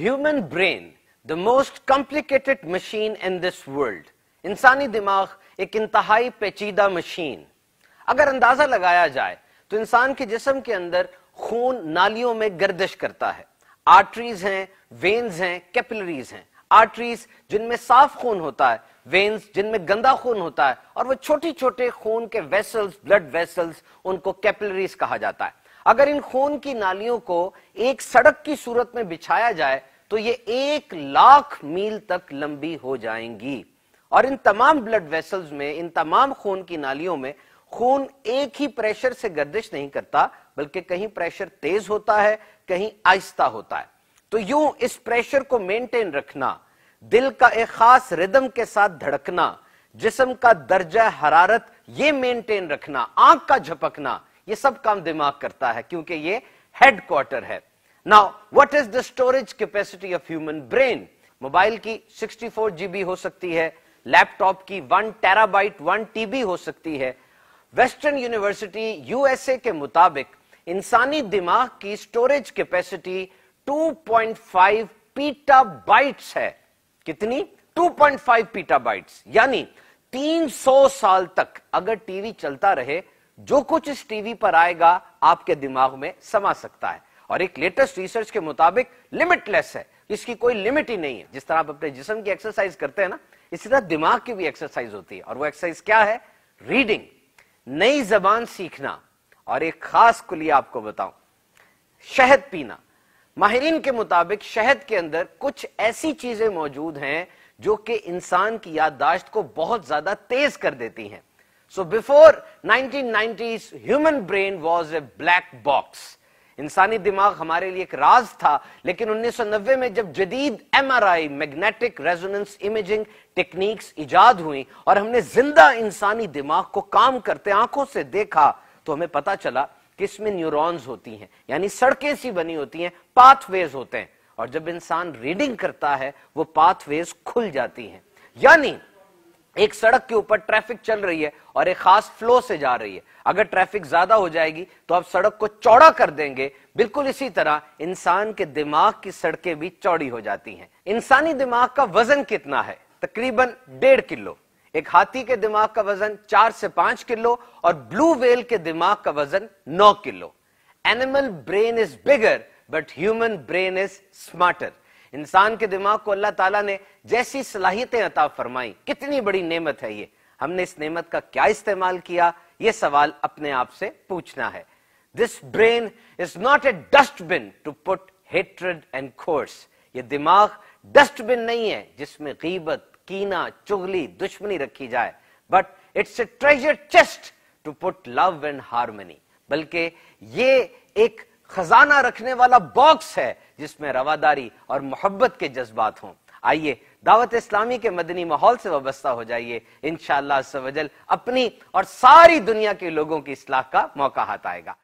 human brain the most complicated machine in this world इंसानी दिमाग एक इंतहाई पेचीदा मशीन अगर अंदाजा लगाया जाए तो इंसान के जिसम के अंदर खून नालियों में गर्दिश करता है आर्टरीज हैं वेन्स हैं कैपिलरीज हैं आर्टरीज जिनमें साफ खून होता है वेन्स जिनमें गंदा खून होता है और वो छोटे छोटे खून के वेसल्स ब्लड वेसल्स उनको कैपिलरीज कहा जाता है अगर इन खून की नालियों को एक सड़क की सूरत में बिछाया जाए तो ये एक लाख मील तक लंबी हो जाएंगी और इन तमाम ब्लड वेसल्स में इन तमाम खून की नालियों में खून एक ही प्रेशर से गर्दिश नहीं करता बल्कि कहीं प्रेशर तेज होता है कहीं आहिस्ता होता है तो यूं इस प्रेशर को मेंटेन रखना दिल का एक खास रिदम के साथ धड़कना जिसम का दर्जा हरारत ये मेंटेन रखना आंख का झपकना ये सब काम दिमाग करता है क्योंकि ये हेडक्वार्टर है now what is the storage capacity of human brain mobile की 64 जीबी हो सकती है लैपटॉप की 1 टेराबाइट 1 टीबी हो सकती है वेस्टर्न यूनिवर्सिटी यूएसए के मुताबिक इंसानी दिमाग की स्टोरेज कैपेसिटी 2.5 पीटाबाइट्स है कितनी 2.5 पीटाबाइट्स यानी 300 साल तक अगर टीवी चलता रहे जो कुछ इस टीवी पर आएगा आपके दिमाग में समा सकता है और एक लेटेस्ट रिसर्च के मुताबिक लिमिटलेस है इसकी कोई लिमिट ही नहीं है जिस तरह आप अपने जिसम की एक्सरसाइज करते हैं ना इसी तरह दिमाग की भी एक्सरसाइज होती है और वो एक्सरसाइज क्या है रीडिंग नई जबान सीखना और एक खास कुलिया आपको बताऊं शहद पीना माहरीन के मुताबिक शहद के अंदर कुछ ऐसी चीजें मौजूद हैं जो कि इंसान की याददाश्त को बहुत ज्यादा तेज कर देती हैं so before 1990s, human brain was a black box इंसानी दिमाग हमारे लिए एक राज था लेकिन 1990 में जब जदीद M R I magnetic resonance imaging techniques इजाद हुई और हमने जिंदा इंसानी दिमाग को काम करते आंखों से देखा तो हमें पता चला कि इसमें न्यूरॉन्स होती हैं यानी सड़कें सी बनी होती हैं पाथवेज होते हैं और जब इंसान रीडिंग करता है वो पाथवेज खुल जाती हैं यानी एक सड़क के ऊपर ट्रैफिक चल रही है और एक खास फ्लो से जा रही है अगर ट्रैफिक ज्यादा हो जाएगी तो आप सड़क को चौड़ा कर देंगे बिल्कुल इसी तरह इंसान के दिमाग की सड़कें भी चौड़ी हो जाती हैं इंसानी दिमाग का वजन कितना है तकरीबन डेढ़ किलो एक हाथी के दिमाग का वजन चार से पांच किलो और ब्लू वेल के दिमाग का वजन नौ kilo animal brain is bigger but human brain is smarter इंसान के दिमाग को अल्लाह ताला ने जैसी सलाहियतें अता फरमाई कितनी बड़ी नेमत है ये हमने इस नेमत का क्या इस्तेमाल किया ये सवाल अपने आप से पूछना है this brain is not a dustbin to put hatred and curse ये दिमाग डस्टबिन नहीं है जिसमें गीबत कीना चुगली दुश्मनी रखी जाए but it's a treasure chest to put love and harmony बल्कि ये एक खजाना रखने वाला बॉक्स है जिसमें रवादारी और मोहब्बत के जज्बात हों आइए दावत इस्लामी के मदनी माहौल से वाबस्ता हो जाइए इन शाह अपनी और सारी दुनिया के लोगों की इसलाह का मौका हाथ आएगा